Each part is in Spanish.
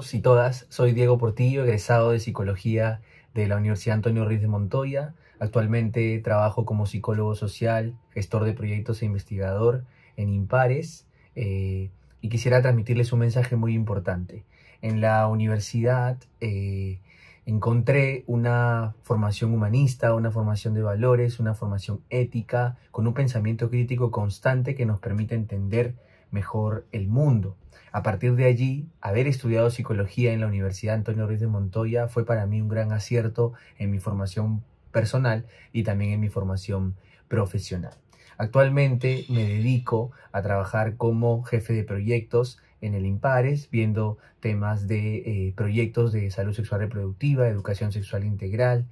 todos y todas, soy Diego Portillo, egresado de Psicología de la Universidad Antonio Ruiz de Montoya. Actualmente trabajo como psicólogo social, gestor de proyectos e investigador en Impares eh, y quisiera transmitirles un mensaje muy importante. En la universidad eh, encontré una formación humanista, una formación de valores, una formación ética, con un pensamiento crítico constante que nos permite entender mejor el mundo. A partir de allí, haber estudiado psicología en la Universidad Antonio Ruiz de Montoya fue para mí un gran acierto en mi formación personal y también en mi formación profesional. Actualmente me dedico a trabajar como jefe de proyectos en el Impares, viendo temas de eh, proyectos de salud sexual reproductiva, educación sexual integral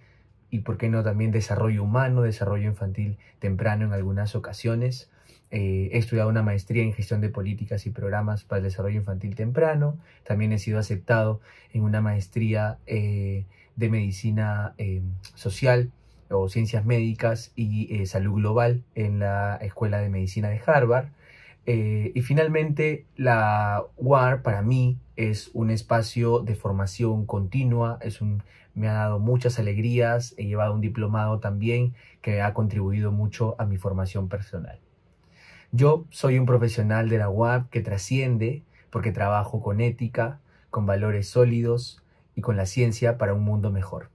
y, por qué no, también desarrollo humano, desarrollo infantil temprano en algunas ocasiones. Eh, he estudiado una maestría en gestión de políticas y programas para el desarrollo infantil temprano. También he sido aceptado en una maestría eh, de medicina eh, social o ciencias médicas y salud global en la Escuela de Medicina de Harvard. y finalmente, la UAR para mí es un espacio de formación continua, me ha dado muchas alegrías, he llevado un diplomado también que ha contribuido mucho a mi formación personal. Yo soy un profesional de la UAP que trasciende porque trabajo con ética, con valores sólidos y con la ciencia para un mundo mejor.